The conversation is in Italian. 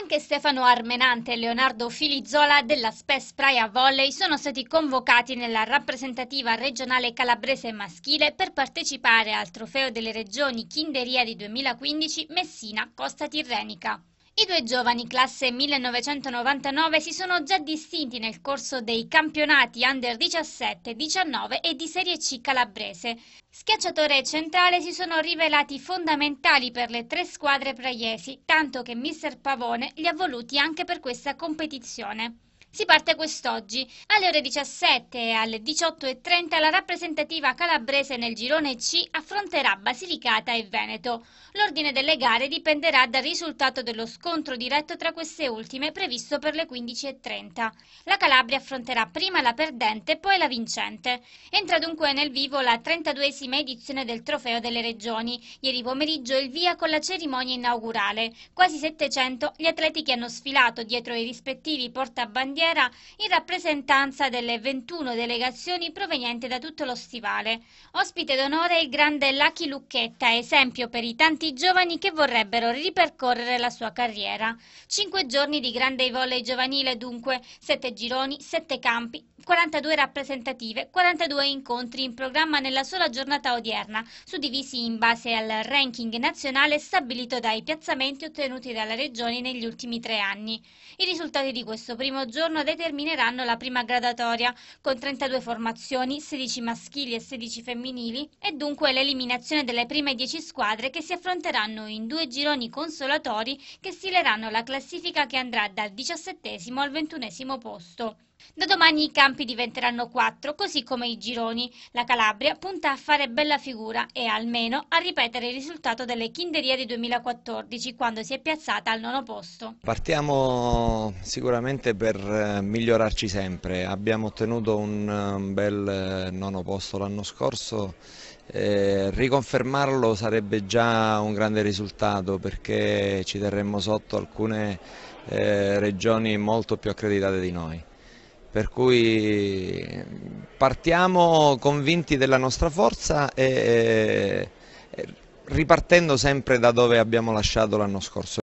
Anche Stefano Armenante e Leonardo Filizzola della Spes Praia Volley sono stati convocati nella rappresentativa regionale calabrese maschile per partecipare al trofeo delle regioni Kinderia di 2015 Messina-Costa Tirrenica. I due giovani classe 1999 si sono già distinti nel corso dei campionati Under 17, 19 e di Serie C calabrese. Schiacciatore e centrale si sono rivelati fondamentali per le tre squadre praiesi, tanto che mister Pavone li ha voluti anche per questa competizione. Si parte quest'oggi alle ore 17 e alle 18.30 la rappresentativa calabrese nel girone C affronterà Basilicata e Veneto. L'ordine delle gare dipenderà dal risultato dello scontro diretto tra queste ultime previsto per le 15.30. La Calabria affronterà prima la perdente e poi la vincente. Entra dunque nel vivo la 32esima edizione del Trofeo delle Regioni. Ieri pomeriggio il via con la cerimonia inaugurale. Quasi 700 gli atleti che hanno sfilato dietro i rispettivi portabandieri bandiera in rappresentanza delle 21 delegazioni provenienti da tutto lo stivale. Ospite d'onore il grande Lucky Lucchetta, esempio per i tanti giovani che vorrebbero ripercorrere la sua carriera. Cinque giorni di grande volley giovanile dunque, sette gironi, sette campi, 42 rappresentative, 42 incontri in programma nella sola giornata odierna, suddivisi in base al ranking nazionale stabilito dai piazzamenti ottenuti dalla Regione negli ultimi tre anni. I risultati di questo primo giorno turno determineranno la prima gradatoria, con 32 formazioni, 16 maschili e 16 femminili, e dunque l'eliminazione delle prime 10 squadre che si affronteranno in due gironi consolatori che stileranno la classifica che andrà dal 17 al 21 posto. Da domani i campi diventeranno quattro, così come i gironi. La Calabria punta a fare bella figura e almeno a ripetere il risultato delle Kinderia di 2014, quando si è piazzata al nono posto. Partiamo sicuramente per eh, migliorarci sempre. Abbiamo ottenuto un eh, bel eh, nono posto l'anno scorso. Eh, riconfermarlo sarebbe già un grande risultato perché ci terremmo sotto alcune eh, regioni molto più accreditate di noi per cui partiamo convinti della nostra forza e ripartendo sempre da dove abbiamo lasciato l'anno scorso.